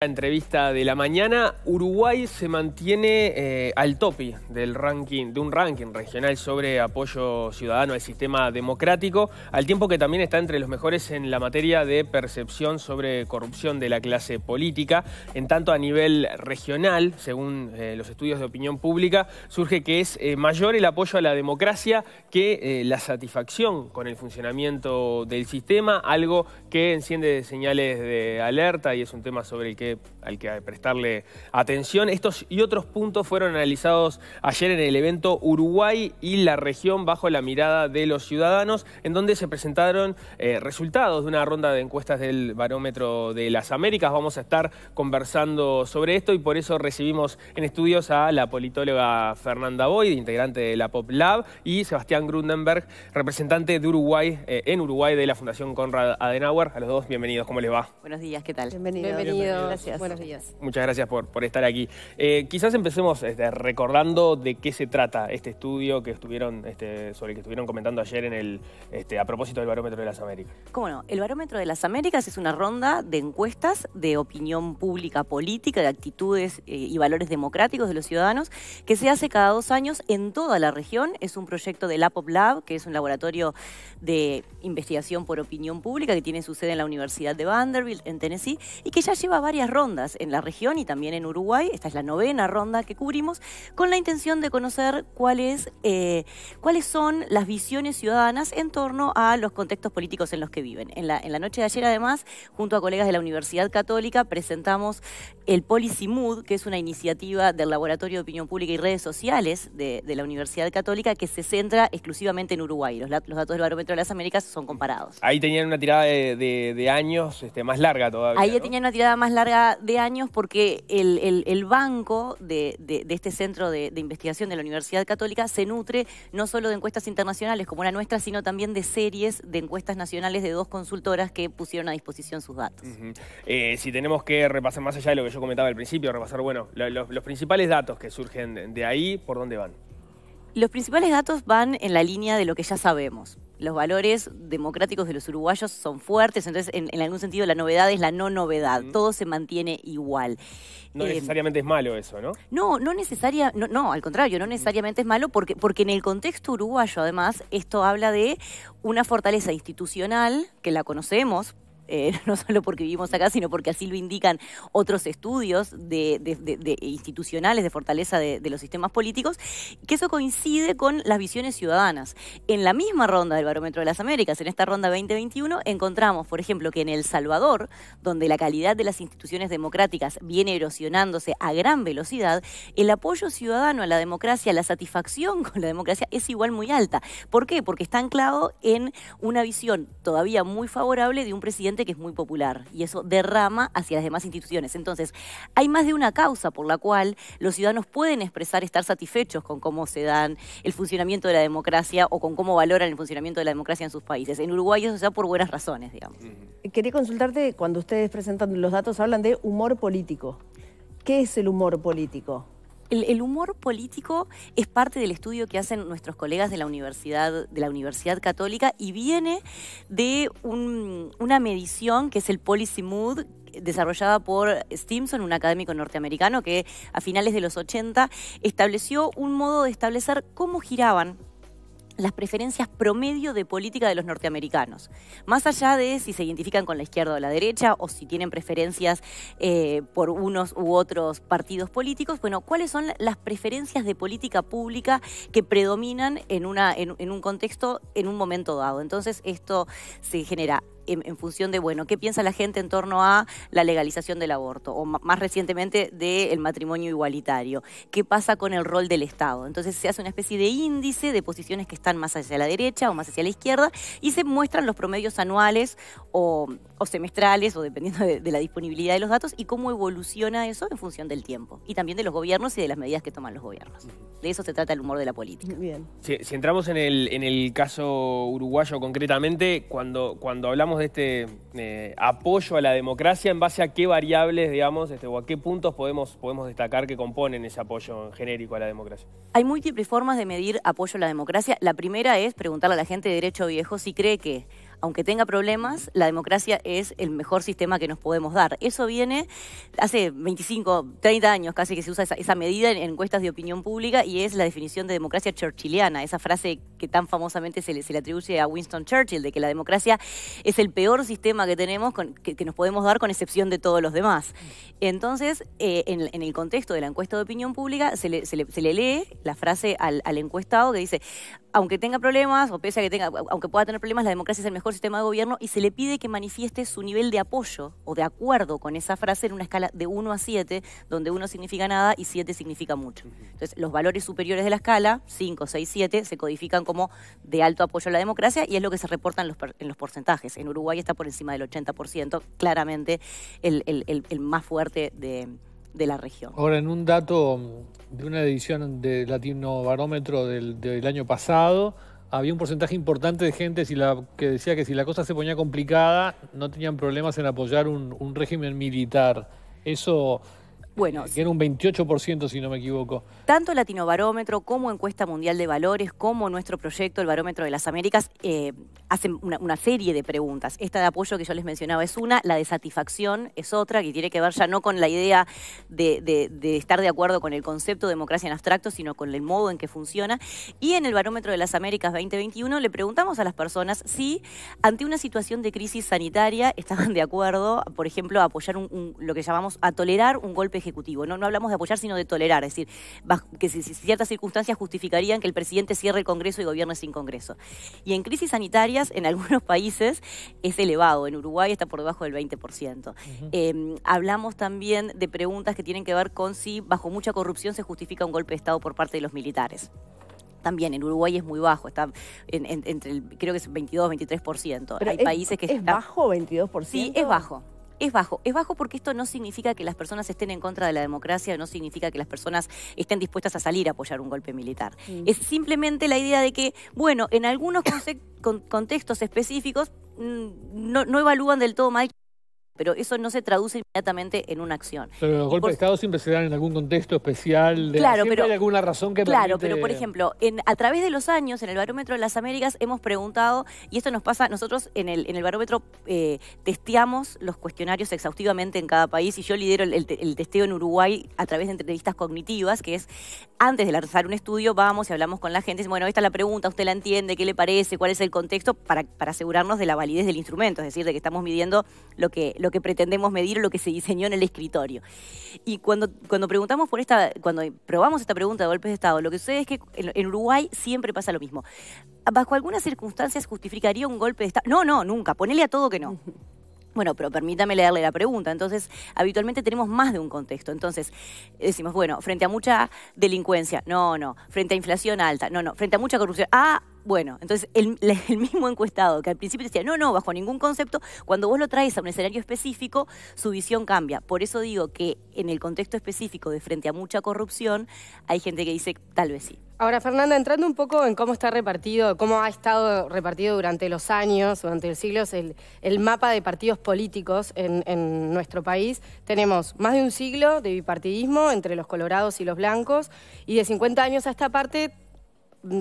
La entrevista de la mañana, Uruguay se mantiene eh, al topi del ranking, de un ranking regional sobre apoyo ciudadano al sistema democrático, al tiempo que también está entre los mejores en la materia de percepción sobre corrupción de la clase política. En tanto, a nivel regional, según eh, los estudios de opinión pública, surge que es eh, mayor el apoyo a la democracia que la satisfacción con el funcionamiento del sistema, algo que enciende señales de alerta y es un tema sobre el que al que prestarle atención. Estos y otros puntos fueron analizados ayer en el evento Uruguay y la región bajo la mirada de los ciudadanos, en donde se presentaron eh, resultados de una ronda de encuestas del Barómetro de las Américas. Vamos a estar conversando sobre esto y por eso recibimos en estudios a la politóloga Fernanda Boyd, integrante de la Pop Lab, y Sebastián Grundenberg, representante de Uruguay, eh, en Uruguay de la Fundación Conrad Adenauer. A los dos, bienvenidos, ¿cómo les va? Buenos días, ¿qué tal? Bienvenidos. Bienvenido. Bienvenido. Buenos días. Muchas gracias por, por estar aquí. Eh, quizás empecemos este, recordando de qué se trata este estudio que estuvieron, este, sobre el que estuvieron comentando ayer en el, este, a propósito del Barómetro de las Américas. Cómo no, el Barómetro de las Américas es una ronda de encuestas de opinión pública política, de actitudes eh, y valores democráticos de los ciudadanos, que se hace cada dos años en toda la región. Es un proyecto del APOP Lab, que es un laboratorio de investigación por opinión pública que tiene su sede en la Universidad de Vanderbilt, en Tennessee, y que ya lleva varias rondas en la región y también en Uruguay. Esta es la novena ronda que cubrimos con la intención de conocer cuáles eh, cuáles son las visiones ciudadanas en torno a los contextos políticos en los que viven. En la, en la noche de ayer, además, junto a colegas de la Universidad Católica, presentamos el Policy Mood, que es una iniciativa del Laboratorio de Opinión Pública y Redes Sociales de, la Universidad Católica que se centra exclusivamente en Uruguay. Los, datos del Barómetro de las Américas son comparados. Ahí tenían una tirada de, años este, más larga todavía. Ahí tenían una tirada más larga de años porque el, banco de, este centro de, investigación de la Universidad Católica se nutre no solo de encuestas internacionales como la nuestra, sino también de series de encuestas nacionales de dos consultoras que pusieron a disposición sus datos. Eh, si tenemos que repasar más allá de lo que yo comentaba al principio, repasar, bueno, los principales datos que surgen de ahí, ¿por dónde van? Los principales datos van en la línea de lo que ya sabemos los valores democráticos de los uruguayos son fuertes, entonces en, algún sentido la novedad es la no novedad, todo se mantiene igual. No eh, necesariamente es malo eso, ¿no? No, no necesaria, no, al contrario, no necesariamente es malo porque, porque en el contexto uruguayo además esto habla de una fortaleza institucional que la conocemos eh, no solo porque vivimos acá, sino porque así lo indican otros estudios institucionales de fortaleza de, los sistemas políticos, que eso coincide con las visiones ciudadanas. En la misma ronda del Barómetro de las Américas, en esta ronda 2021, encontramos, por ejemplo, que en El Salvador, donde la calidad de las instituciones democráticas viene erosionándose a gran velocidad, el apoyo ciudadano a la democracia, la satisfacción con la democracia es igual muy alta. ¿Por qué? Porque está anclado en una visión todavía muy favorable de un presidente que es muy popular y eso derrama hacia las demás instituciones. Entonces, hay más de una causa por la cual los ciudadanos pueden expresar estar satisfechos con cómo se dan el funcionamiento de la democracia o con cómo valoran el funcionamiento de la democracia en sus países. En Uruguay eso sea por buenas razones, digamos. Quería consultarte, cuando ustedes presentan los datos, hablan de humor político. ¿Qué es el humor político? El, humor político es parte del estudio que hacen nuestros colegas de la Universidad, de la Universidad Católica y viene de una medición que es el Policy Mood, desarrollada por Stimson, un académico norteamericano que a finales de los 80 estableció un modo de establecer cómo giraban las preferencias promedio de política de los norteamericanos. Más allá de si se identifican con la izquierda o la derecha o si tienen preferencias eh, por unos u otros partidos políticos, bueno, ¿cuáles son las preferencias de política pública que predominan en, una, en, en un contexto, en un momento dado? Entonces, esto se genera en, función de, bueno, qué piensa la gente en torno a la legalización del aborto o más recientemente del matrimonio igualitario. ¿Qué pasa con el rol del Estado? Entonces se hace una especie de índice de posiciones que están más hacia la derecha o más hacia la izquierda y se muestran los promedios anuales o, semestrales o dependiendo de, la disponibilidad de los datos y cómo evoluciona eso en función del tiempo y también de los gobiernos y de las medidas que toman los gobiernos. De eso se trata el humor de la política. Bien. Si, entramos en el, en el caso uruguayo concretamente, cuando, cuando hablamos de este eh, apoyo a la democracia en base a qué variables, digamos, este, o a qué puntos podemos, podemos destacar que componen ese apoyo genérico a la democracia? Hay múltiples formas de medir apoyo a la democracia. La primera es preguntarle a la gente de derecho viejo si cree que aunque tenga problemas, la democracia es el mejor sistema que nos podemos dar. Eso viene hace 25, 30 años casi que se usa esa, medida en encuestas de opinión pública y es la definición de democracia churchilliana, esa frase que tan famosamente se le, atribuye a Winston Churchill, de que la democracia es el peor sistema que tenemos, con, que, nos podemos dar con excepción de todos los demás. Entonces, eh, en, el contexto de la encuesta de opinión pública, se le, lee la frase al encuestado que dice, aunque tenga problemas, o pese a que tenga, aunque pueda tener problemas, la democracia es el mejor sistema de gobierno y se le pide que manifieste su nivel de apoyo o de acuerdo con esa frase en una escala de 1 a 7, donde 1 significa nada y 7 significa mucho. Entonces, los valores superiores de la escala, 5, 6, 7, se codifican como de alto apoyo a la democracia y es lo que se reporta en los, porcentajes. En Uruguay está por encima del 80%, claramente el más fuerte de la región. Ahora, en un dato de una edición de Latino Barómetro del, año pasado, había un porcentaje importante de gente si la, que decía que si la cosa se ponía complicada, no tenían problemas en apoyar un, un régimen militar. Eso bueno, que era un 28% si no me equivoco. Tanto Latinobarómetro como Encuesta Mundial de Valores, como nuestro proyecto, el Barómetro de las Américas, eh, hacen una, serie de preguntas. Esta de apoyo que yo les mencionaba es una, la de satisfacción es otra, que tiene que ver ya no con la idea de, estar de acuerdo con el concepto de democracia en abstracto, sino con el modo en que funciona. Y en el Barómetro de las Américas 2021 le preguntamos a las personas si ante una situación de crisis sanitaria estaban de acuerdo, por ejemplo, a apoyar lo que llamamos a tolerar un golpe no, no hablamos de apoyar, sino de tolerar. Es decir, que si, ciertas circunstancias justificarían que el presidente cierre el Congreso y gobierne sin Congreso. Y en crisis sanitarias, en algunos países, es elevado. En Uruguay está por debajo del 20%. Em, hablamos también de preguntas que tienen que ver con si bajo mucha corrupción se justifica un golpe de Estado por parte de los militares también en Uruguay es muy bajo, está entre el, creo que es 22, 23%. Hay países que ¿Es bajo 22%? Sí, es bajo es bajo. Es bajo porque esto no significa que las personas estén en contra de la democracia, no significa que las personas estén dispuestas a salir a apoyar un golpe militar. Mm. Es simplemente la idea de que, bueno, en algunos contextos específicos mm, no, no evalúan del todo mal pero eso no se traduce inmediatamente en una acción. Pero los golpes de Estado siempre se dan en algún contexto especial, de... hay alguna razón que Claro, pero por ejemplo, en, a través de los años, en el Barómetro de las Américas, hemos preguntado, y esto nos pasa, nosotros en el, Barómetro eh, testeamos los cuestionarios exhaustivamente en cada país, y yo lidero el, testeo en Uruguay a través de entrevistas cognitivas, que es antes de lanzar un estudio, vamos y hablamos con la gente, bueno, esta es la pregunta, usted la entiende, qué le parece, cuál es el contexto, para, para asegurarnos de la validez del instrumento, es decir, de que estamos midiendo lo que que pretendemos medir, lo que se diseñó en el escritorio. Y cuando, cuando preguntamos por esta, cuando probamos esta pregunta de golpes de Estado, lo que sucede es que en, Uruguay siempre pasa lo mismo. ¿Bajo algunas circunstancias justificaría un golpe de Estado? No, no, nunca. Ponele a todo que no. Bueno, pero permítame leerle la pregunta. Entonces, habitualmente tenemos más de un contexto. Entonces, decimos, bueno, frente a mucha delincuencia, no, no. Frente a inflación alta, no, no. Frente a mucha corrupción, ah, bueno, entonces el, mismo encuestado que al principio decía, no, no, bajo ningún concepto, cuando vos lo traes a un escenario específico, su visión cambia. Por eso digo que en el contexto específico de frente a mucha corrupción, hay gente que dice, tal vez sí. Ahora, Fernanda, entrando un poco en cómo está repartido, cómo ha estado repartido durante los años, durante los siglos, el, el mapa de partidos políticos en, en nuestro país, tenemos más de un siglo de bipartidismo entre los colorados y los blancos, y de 50 años a esta parte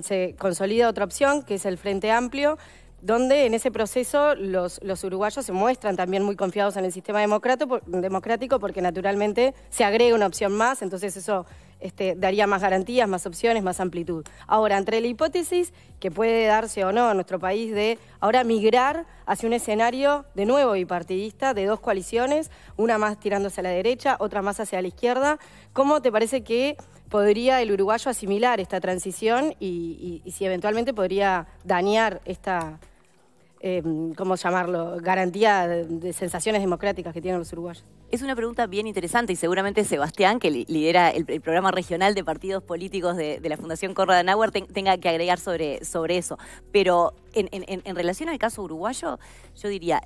se consolida otra opción, que es el Frente Amplio, donde en ese proceso los, los, uruguayos se muestran también muy confiados en el sistema democrático porque naturalmente se agrega una opción más, entonces eso este, daría más garantías, más opciones, más amplitud. Ahora, entre la hipótesis que puede darse o no a nuestro país de ahora migrar hacia un escenario de nuevo bipartidista, de dos coaliciones, una más tirándose a la derecha, otra más hacia la izquierda, ¿cómo te parece que podría el uruguayo asimilar esta transición y, si eventualmente podría dañar esta, em, ¿cómo llamarlo?, garantía de, sensaciones democráticas que tienen los uruguayos. Es una pregunta bien interesante y seguramente Sebastián, que lidera el, programa regional de partidos políticos de, la Fundación Conrad Nauer, tenga que agregar sobre, sobre eso. Pero en relación al caso uruguayo, yo diría,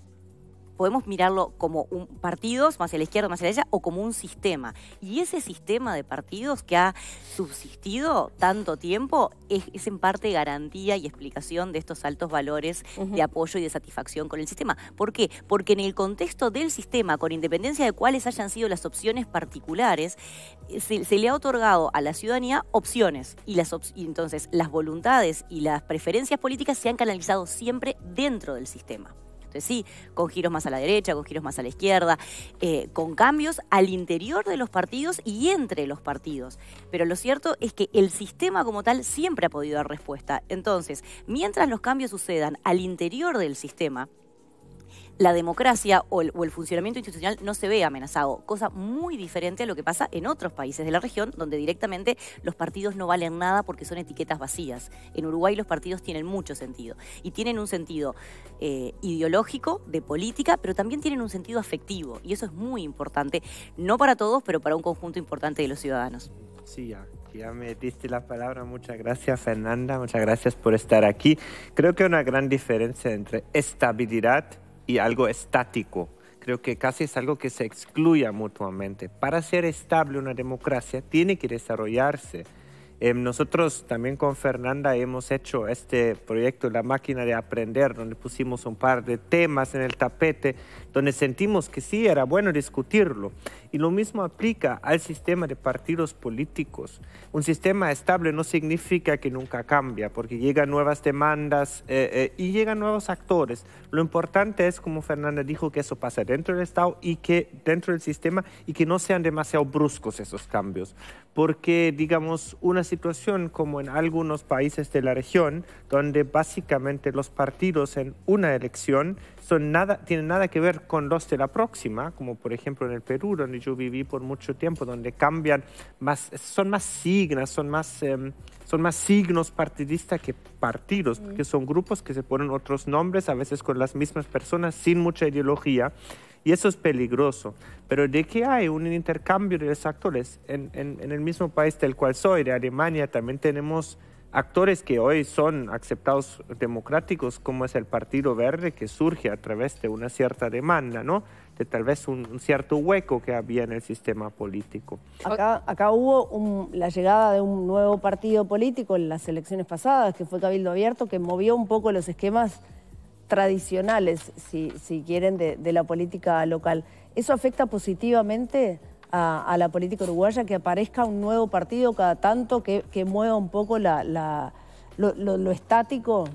podemos mirarlo como un, partidos, más a la izquierda, más hacia la derecha, o como un sistema. Y ese sistema de partidos que ha subsistido tanto tiempo es, en parte garantía y explicación de estos altos valores de apoyo y de satisfacción con el sistema. ¿Por qué? Porque en el contexto del sistema, con independencia de cuáles hayan sido las opciones particulares, eh, se, le ha otorgado a la ciudadanía opciones. Y, las y entonces las voluntades y las preferencias políticas se han canalizado siempre dentro del sistema. Entonces sí, con giros más a la derecha, con giros más a la izquierda, eh, con cambios al interior de los partidos y entre los partidos. Pero lo cierto es que el sistema como tal siempre ha podido dar respuesta. Entonces, mientras los cambios sucedan al interior del sistema, la democracia o el, funcionamiento institucional no se ve amenazado, cosa muy diferente a lo que pasa en otros países de la región, donde directamente los partidos no valen nada porque son etiquetas vacías. En Uruguay los partidos tienen mucho sentido y tienen un sentido eh, ideológico, de política, pero también tienen un sentido afectivo y eso es muy importante, no para todos, pero para un conjunto importante de los ciudadanos. Sí, ya, me diste la palabra. Muchas gracias, Fernanda. Muchas gracias por estar aquí. Creo que una gran diferencia entre estabilidad y algo estático. Creo que casi es algo que se excluya mutuamente. Para ser estable una democracia tiene que desarrollarse Em, nosotros también con Fernanda hemos hecho este proyecto La máquina de aprender, donde pusimos un par de temas en el tapete, donde sentimos que sí era bueno discutirlo. Y lo mismo aplica al sistema de partidos políticos. Un sistema estable no significa que nunca cambia, porque llegan nuevas demandas eh, eh, y llegan nuevos actores. Lo importante es, como Fernanda dijo, que eso pasa dentro del Estado y que dentro del sistema y que no sean demasiado bruscos esos cambios, porque digamos, unas situación como en algunos países de la región, donde básicamente los partidos en una elección son nada, tienen nada que ver con los de la próxima, como por ejemplo en el Perú, donde yo viví por mucho tiempo, donde cambian más, son más son más, em, son más signos partidistas que partidos, mm. que son grupos que se ponen otros nombres, a veces con las mismas personas, sin mucha ideología. Y eso es peligroso. Pero de que hay un intercambio de los actores en, el mismo país del cual soy, de Alemania, también tenemos actores que hoy son aceptados democráticos, como es el Partido Verde, que surge a través de una cierta demanda, ¿no? De tal vez un, cierto hueco que había en el sistema político. Acá, hubo la llegada de un nuevo partido político en las elecciones pasadas, que fue Cabildo Abierto, que movió un poco los esquemas tradicionales, si, quieren, de, la política local. ¿Eso afecta positivamente a, la política uruguaya que aparezca un nuevo partido cada tanto que, mueva un poco lo estático?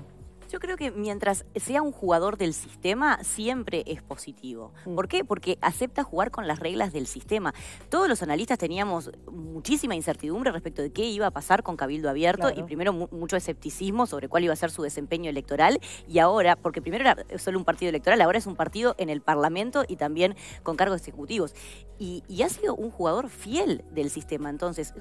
Yo creo que mientras sea un jugador del sistema, siempre es positivo. Mm. ¿Por qué? Porque acepta jugar con las reglas del sistema. Todos los analistas teníamos muchísima incertidumbre respecto de qué iba a pasar con Cabildo Abierto y primero mucho escepticismo sobre cuál iba a ser su desempeño electoral y ahora, porque primero era solo un partido electoral, ahora es un partido en el Parlamento y también con cargos ejecutivos. Y, y ha sido un jugador fiel del sistema. Entonces,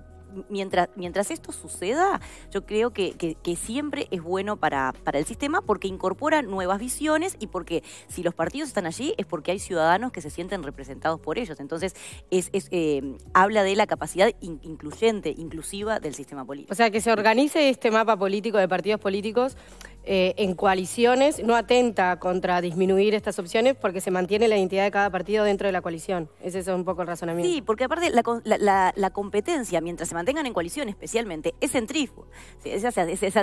mientras, esto suceda, yo creo que, siempre es bueno para, para, el sistema porque incorpora nuevas visiones y porque si los partidos están allí es porque hay ciudadanos que se sienten representados por ellos. Entonces, es, eh, habla de la capacidad incluyente, inclusiva del sistema político. O sea, que se organice este mapa político de partidos políticos eh, en coaliciones, no atenta contra disminuir estas opciones porque se mantiene la identidad de cada partido dentro de la coalición. Ese es un poco el razonamiento. Sí, porque aparte la, competencia, mientras se mantengan en coalición especialmente, es centrífuga. Es, hacia, es,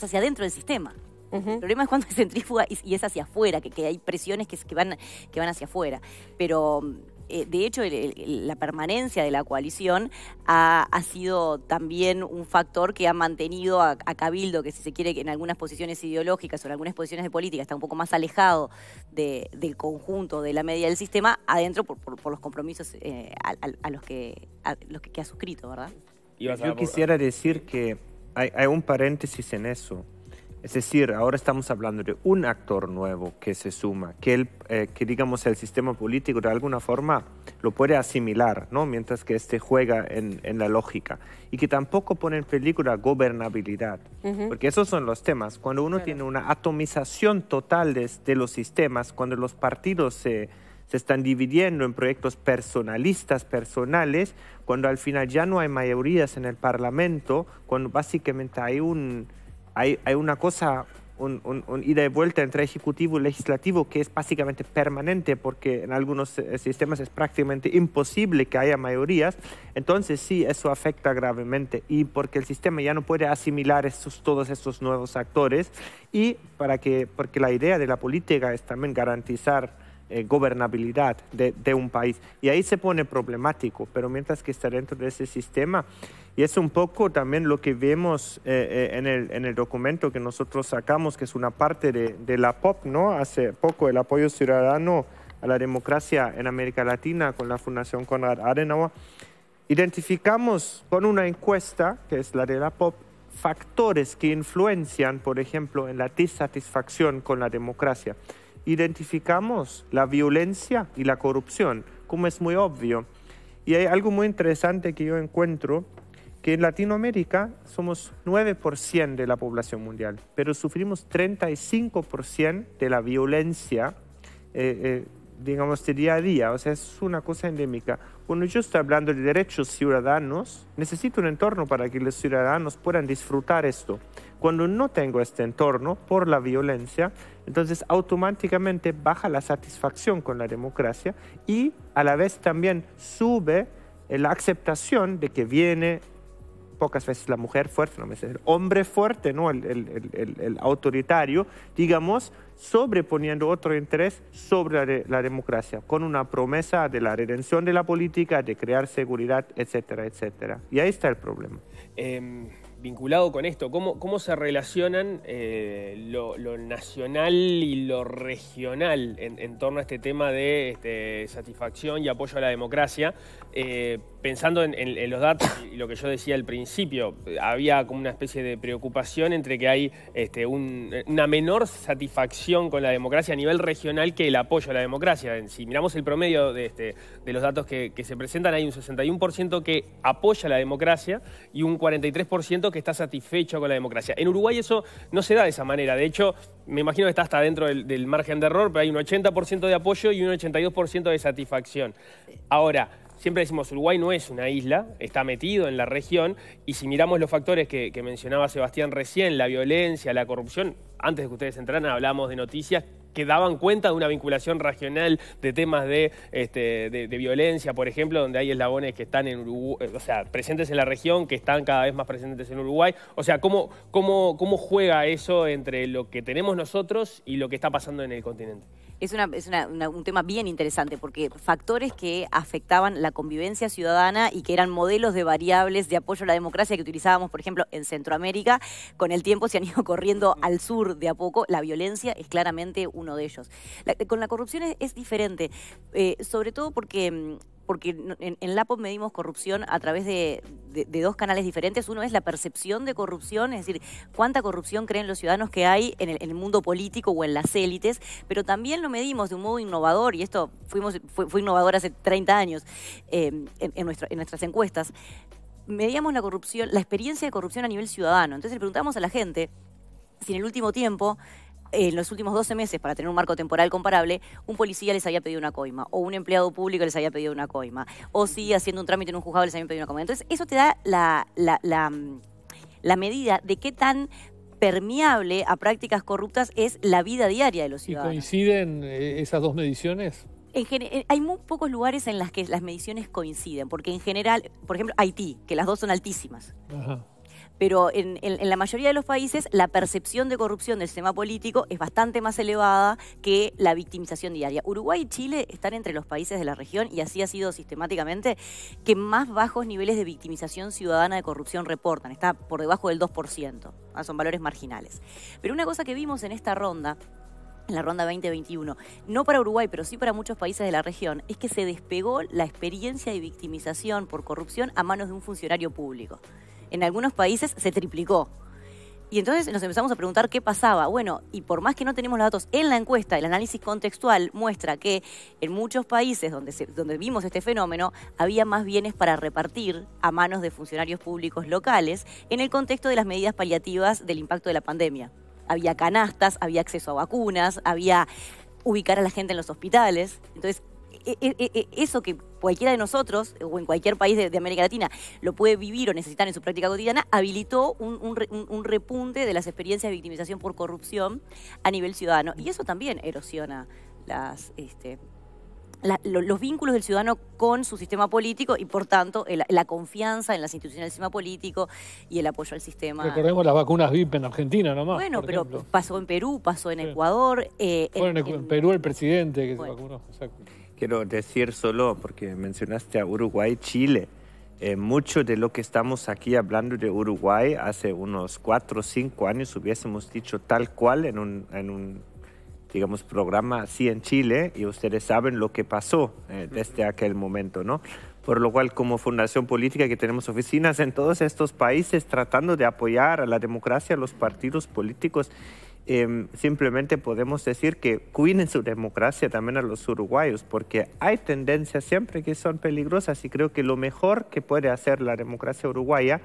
hacia adentro del sistema. El problema es cuando es centrífuga y, y es hacia afuera, que, que hay presiones que, que, van, que van hacia afuera. Pero eh, de hecho, la permanencia de la coalición ha, sido también un factor que ha mantenido a, Cabildo, que si se quiere, que en algunas posiciones ideológicas o en algunas posiciones de política está un poco más alejado del conjunto, de la media del sistema, adentro por, los compromisos eh, a, los, que, ha suscrito, ¿verdad? Yo quisiera decir que hay, hay un paréntesis en eso. Es decir, ahora estamos hablando de un actor nuevo que se suma, que, el, eh, que digamos el sistema político de alguna forma lo puede asimilar, ¿no? mientras que este juega en, la lógica y que tampoco pone en peligro la gobernabilidad, porque esos son los temas. Cuando uno tiene una atomización total de, los sistemas, cuando los partidos se están dividiendo en proyectos personalistas, personales, cuando al final ya no hay mayorías en el Parlamento, cuando básicamente hay un hay, una cosa, un, ida y vuelta entre ejecutivo y legislativo que es básicamente permanente porque en algunos eh, sistemas es prácticamente imposible que haya mayorías. Entonces sí, eso afecta gravemente y porque el sistema ya no puede asimilar todos estos nuevos actores y para que, porque la idea de la política es también garantizar eh, gobernabilidad de, un país. Y ahí se pone problemático, pero mientras que está dentro de ese sistema, y es un poco también lo que vemos eh, eh, en, el, en, el, documento que nosotros sacamos, que es una parte de, la POP, ¿no? Hace poco el apoyo ciudadano a la democracia en América Latina con la Fundación Conrad Adenauer. Identificamos con una encuesta, que es la de la POP, factores que influencian, por ejemplo, en la disatisfacción con la democracia identificamos la violencia y la corrupción, como es muy obvio. Y hay algo muy interesante que yo encuentro, que en Latinoamérica somos 9% de la población mundial, pero sufrimos 35% de la violencia, eh, eh, digamos, de día a día, o sea, es una cosa endémica. Cuando yo estoy hablando de derechos ciudadanos, necesito un entorno para que los ciudadanos puedan disfrutar esto. Cuando no tengo este entorno por la violencia, entonces automáticamente baja la satisfacción con la democracia y a la vez también sube la aceptación de que viene pocas veces la mujer fuerte, no me el hombre fuerte, ¿no? El, autoritario, digamos, sobreponiendo otro interés sobre la, democracia, con una promesa de la redención de la política, de crear seguridad, etcétera, etcétera. Y ahí está el problema. Em, vinculado con esto, ¿cómo, cómo se relacionan eh, lo, nacional y lo regional en, torno a este tema de este, satisfacción y apoyo a la democracia? Eh, pensando en, los datos y lo que yo decía al principio, había como una especie de preocupación entre que hay este, una menor satisfacción con la democracia a nivel regional que el apoyo a la democracia. Si miramos el promedio de, este, los datos que, se presentan, hay un 61% que apoya la democracia y un 43% que está satisfecho con la democracia. En Uruguay eso no se da de esa manera. De hecho, me imagino que está hasta dentro del, del margen de error, pero hay un 80% de apoyo y un 82% de satisfacción. Ahora, siempre decimos, Uruguay no es una isla, está metido en la región, y si miramos los factores que, mencionaba Sebastián recién, la violencia, la corrupción, antes de que ustedes entraran hablamos de noticias que daban cuenta de una vinculación regional de temas de, este, violencia, por ejemplo, donde hay eslabones que están en Uruguay, eh, o sea, presentes en la región, que están cada vez más presentes en Uruguay. O sea, ¿cómo, cómo, cómo juega eso entre lo que tenemos nosotros y lo que está pasando en el continente? Es, una, es un tema bien interesante porque factores que afectaban la convivencia ciudadana y que eran modelos de variables de apoyo a la democracia que utilizábamos, por ejemplo, en Centroamérica, con el tiempo se han ido corriendo al sur de a poco. La violencia es claramente uno de ellos. con la corrupción es, diferente, eh, sobre todo porque mm, porque en, la LAPO medimos corrupción a través de, dos canales diferentes. Uno es la percepción de corrupción, es decir, cuánta corrupción creen los ciudadanos que hay en el, mundo político o en las élites, pero también lo medimos de un modo innovador, y esto fuimos, fue, innovador hace 30 años eh, en, en nuestras encuestas. Medíamos la corrupción, la experiencia de corrupción a nivel ciudadano. Entonces le preguntamos a la gente si en el último tiempo en los últimos 12 meses, para tener un marco temporal comparable, un policía les había pedido una coima, o un empleado público les había pedido una coima, o si haciendo un trámite en un juzgado les habían pedido una coima. Entonces, eso te da la, la, mm, medida de qué tan permeable a prácticas corruptas es la vida diaria de los ciudadanos. ¿Y coinciden eh, esas dos mediciones? En eh, hay muy pocos lugares en los que las mediciones coinciden, porque en general, por ejemplo, Haití, que las dos son altísimas. Ajá pero en, la mayoría de los países la percepción de corrupción del sistema político es bastante más elevada que la victimización diaria. Uruguay y Chile están entre los países de la región, y así ha sido sistemáticamente, que más bajos niveles de victimización ciudadana de corrupción reportan. Está por debajo del 2%. Son valores marginales. Pero una cosa que vimos en esta ronda en la ronda 2021, no para Uruguay, pero sí para muchos países de la región, es que se despegó la experiencia de victimización por corrupción a manos de un funcionario público en algunos países se triplicó. Y entonces nos empezamos a preguntar qué pasaba. Bueno, y por más que no tenemos los datos en la encuesta, el análisis contextual muestra que en muchos países donde, donde vimos este fenómeno había más bienes para repartir a manos de funcionarios públicos locales en el contexto de las medidas paliativas del impacto de la pandemia. Había canastas, había acceso a vacunas, había ubicar a la gente en los hospitales. Entonces, e, e, e, eso que cualquiera de nosotros, o en cualquier país de, América Latina, lo puede vivir o necesitar en su práctica cotidiana, habilitó un, repunte de las experiencias de victimización por corrupción a nivel ciudadano. Y eso también erosiona las... Este, los vínculos del ciudadano con su sistema político y, por tanto, la confianza en las instituciones del sistema político y el apoyo al sistema. Recordemos las vacunas VIP en Argentina nomás. Bueno, pero pasó en Perú, pasó en Ecuador. Eh, bueno, en, Perú el presidente que se vacunó quiero decir solo, porque mencionaste a Uruguay, Chile. Eh, mucho de lo que estamos aquí hablando de Uruguay, hace unos cuatro o cinco años hubiésemos dicho tal cual en un, en un, digamos, programa así en Chile y ustedes saben lo que pasó eh, desde aquel momento, ¿no? Por lo cual, como Fundación Política que tenemos oficinas en todos estos países tratando de apoyar a la democracia, a los partidos políticos Em, simplemente podemos decir que cuiden su democracia también a los uruguayos, porque hay tendencias siempre que son peligrosas y creo que lo mejor que puede hacer la democracia uruguaya,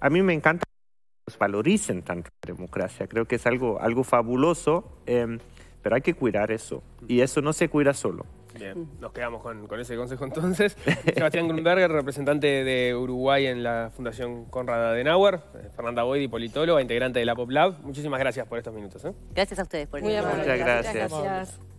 a mí me encanta que los valoricen tanto la democracia, creo que es algo, algo fabuloso, em, pero hay que cuidar eso y eso no se cuida solo. Bien, nos quedamos con, ese consejo entonces. Sebastián Grunberger, representante de Uruguay en la Fundación Conrad Adenauer, eh, Fernanda Boyd, politóloga, integrante de la Pop Lab. Muchísimas gracias por estos minutos. ¿eh? Gracias a ustedes por venir. Muchas gracias.